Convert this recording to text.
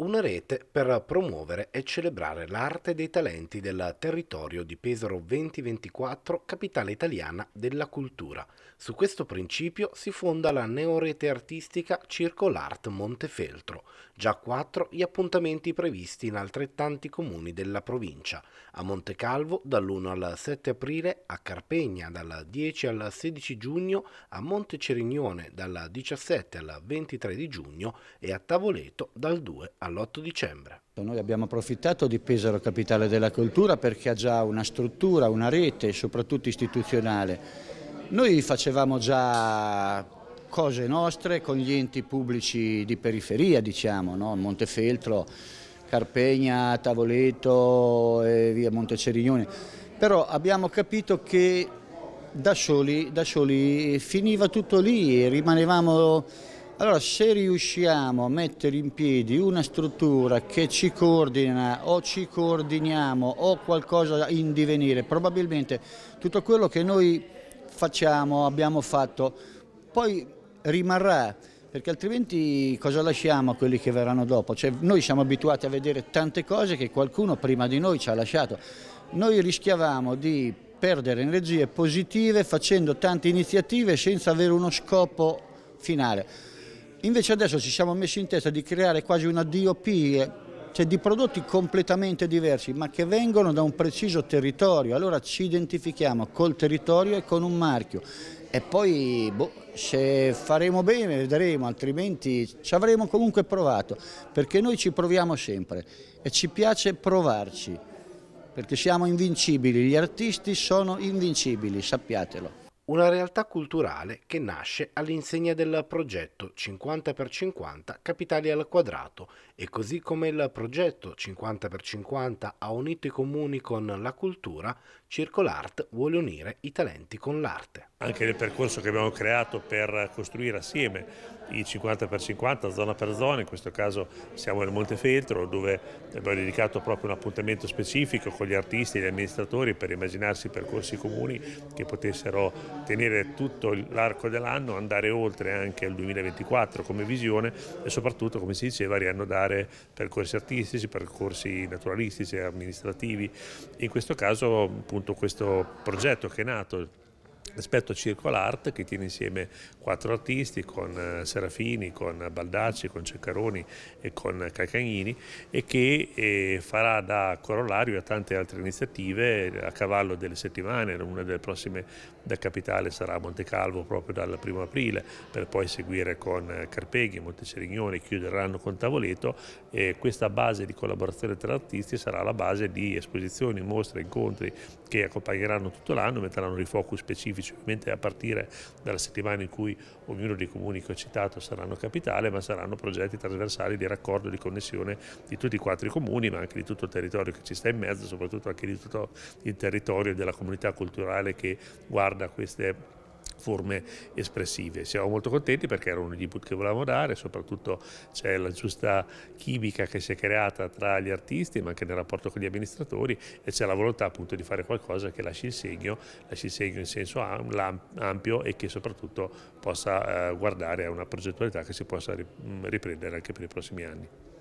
una rete per promuovere e celebrare l'arte dei talenti del territorio di Pesaro 2024, capitale italiana della cultura. Su questo principio si fonda la neorete artistica Circol Art Montefeltro, già quattro gli appuntamenti previsti in altrettanti comuni della provincia, a Montecalvo dall'1 al 7 aprile, a Carpegna dal 10 al 16 giugno, a Monte Cerignone dal 17 al 23 di giugno e a Tavoleto dal 2 al all'8 dicembre. Noi abbiamo approfittato di Pesaro Capitale della Cultura perché ha già una struttura, una rete, soprattutto istituzionale. Noi facevamo già cose nostre con gli enti pubblici di periferia, diciamo, no? Montefeltro, Carpegna, Tavoleto e via Montecerignone, però abbiamo capito che da soli, da soli finiva tutto lì e rimanevamo allora, se riusciamo a mettere in piedi una struttura che ci coordina o ci coordiniamo o qualcosa in divenire, probabilmente tutto quello che noi facciamo, abbiamo fatto, poi rimarrà perché altrimenti cosa lasciamo a quelli che verranno dopo? Cioè, noi siamo abituati a vedere tante cose che qualcuno prima di noi ci ha lasciato. Noi rischiavamo di perdere energie positive facendo tante iniziative senza avere uno scopo finale. Invece adesso ci siamo messi in testa di creare quasi una DOP, eh, cioè di prodotti completamente diversi, ma che vengono da un preciso territorio. Allora ci identifichiamo col territorio e con un marchio. E poi boh, se faremo bene vedremo, altrimenti ci avremo comunque provato, perché noi ci proviamo sempre e ci piace provarci, perché siamo invincibili, gli artisti sono invincibili, sappiatelo una realtà culturale che nasce all'insegna del progetto 50x50 Capitali al quadrato e così come il progetto 50x50 ha unito i comuni con la cultura, Circolart vuole unire i talenti con l'arte. Anche nel percorso che abbiamo creato per costruire assieme i 50 per 50 zona per zona, in questo caso siamo nel Montefeltro dove abbiamo dedicato proprio un appuntamento specifico con gli artisti e gli amministratori per immaginarsi percorsi comuni che potessero tenere tutto l'arco dell'anno, andare oltre anche il 2024 come visione e soprattutto, come si diceva, riannodare percorsi artistici, percorsi naturalistici, e amministrativi. In questo caso appunto questo progetto che è nato Rispetto a Circle Art che tiene insieme quattro artisti con eh, Serafini, con Baldacci, con Ceccaroni e con Cacagnini e che eh, farà da corollario a tante altre iniziative a cavallo delle settimane, una delle prossime da capitale sarà Monte Calvo proprio dal primo aprile per poi seguire con eh, Carpeghi, Monte Serignone, chiuderanno con Tavoleto e questa base di collaborazione tra artisti sarà la base di esposizioni, mostre, incontri che accompagneranno tutto l'anno, metteranno dei focus specifici sicuramente a partire dalla settimana in cui ognuno dei comuni che ho citato saranno capitale, ma saranno progetti trasversali di raccordo, di connessione di tutti i quattro comuni, ma anche di tutto il territorio che ci sta in mezzo, soprattutto anche di tutto il territorio della comunità culturale che guarda queste forme espressive. Siamo molto contenti perché era un input che volevamo dare, soprattutto c'è la giusta chimica che si è creata tra gli artisti ma anche nel rapporto con gli amministratori e c'è la volontà appunto di fare qualcosa che lasci il segno, lasci il segno in senso ampio e che soprattutto possa eh, guardare a una progettualità che si possa riprendere anche per i prossimi anni.